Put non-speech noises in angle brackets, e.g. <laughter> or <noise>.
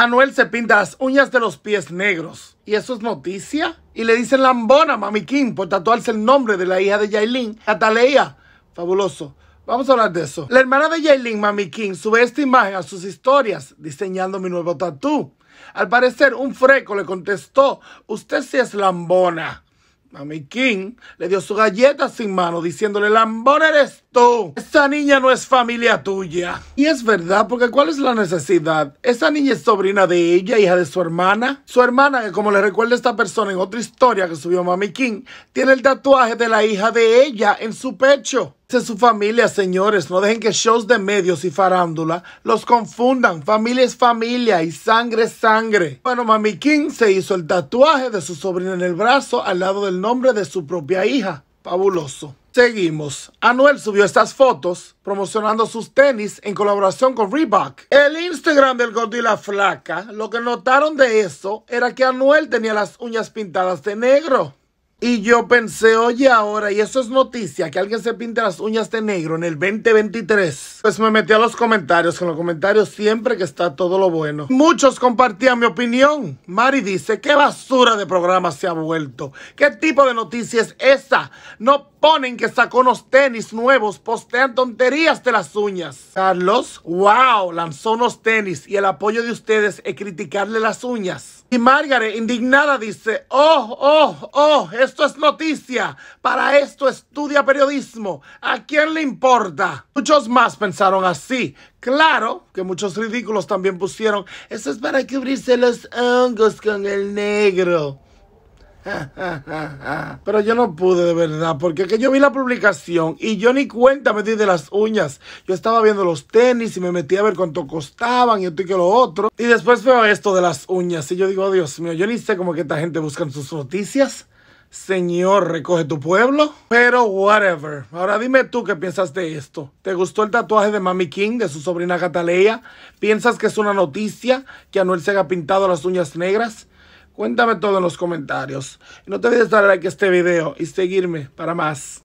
Anuel se pinta las uñas de los pies negros. ¿Y eso es noticia? Y le dicen lambona Mami King por tatuarse el nombre de la hija de Yailin, Ataleia. Fabuloso. Vamos a hablar de eso. La hermana de Yailin, Mami King, sube esta imagen a sus historias, diseñando mi nuevo tatú. Al parecer, un freco le contestó, usted sí es lambona. Mami King le dio su galleta sin mano, diciéndole, lambón eres tú. Esa niña no es familia tuya. Y es verdad, porque ¿cuál es la necesidad? Esa niña es sobrina de ella, hija de su hermana. Su hermana, que como le recuerda esta persona en otra historia que subió Mami King, tiene el tatuaje de la hija de ella en su pecho de su familia, señores. No dejen que shows de medios y farándula los confundan. Familia es familia y sangre es sangre. Bueno, Mami King se hizo el tatuaje de su sobrina en el brazo al lado del nombre de su propia hija. Fabuloso. Seguimos. Anuel subió estas fotos promocionando sus tenis en colaboración con Reebok. El Instagram del Gordo y la Flaca, lo que notaron de eso era que Anuel tenía las uñas pintadas de negro. Y yo pensé, oye, ahora, y eso es noticia, que alguien se pinte las uñas de negro en el 2023. Pues me metí a los comentarios, Con en los comentarios siempre que está todo lo bueno. Muchos compartían mi opinión. Mari dice, qué basura de programa se ha vuelto. ¿Qué tipo de noticia es esa? No ponen que sacó unos tenis nuevos, postean tonterías de las uñas. Carlos, wow, lanzó unos tenis y el apoyo de ustedes es criticarle las uñas. Y Margaret, indignada, dice, oh, oh, oh, es esto es noticia, para esto estudia periodismo, ¿a quién le importa? Muchos más pensaron así. Claro que muchos ridículos también pusieron, eso es para cubrirse los hongos con el negro. <laughs> Pero yo no pude de verdad, porque que yo vi la publicación y yo ni cuenta me di de las uñas. Yo estaba viendo los tenis y me metí a ver cuánto costaban y esto y que lo otro. Y después veo esto de las uñas y yo digo, oh, Dios mío, yo ni sé cómo que esta gente busca sus noticias. Señor, recoge tu pueblo. Pero whatever. Ahora dime tú qué piensas de esto. ¿Te gustó el tatuaje de Mami King, de su sobrina Cataleya? ¿Piensas que es una noticia que Anuel se haya pintado las uñas negras? Cuéntame todo en los comentarios. no te olvides darle like a este video y seguirme para más.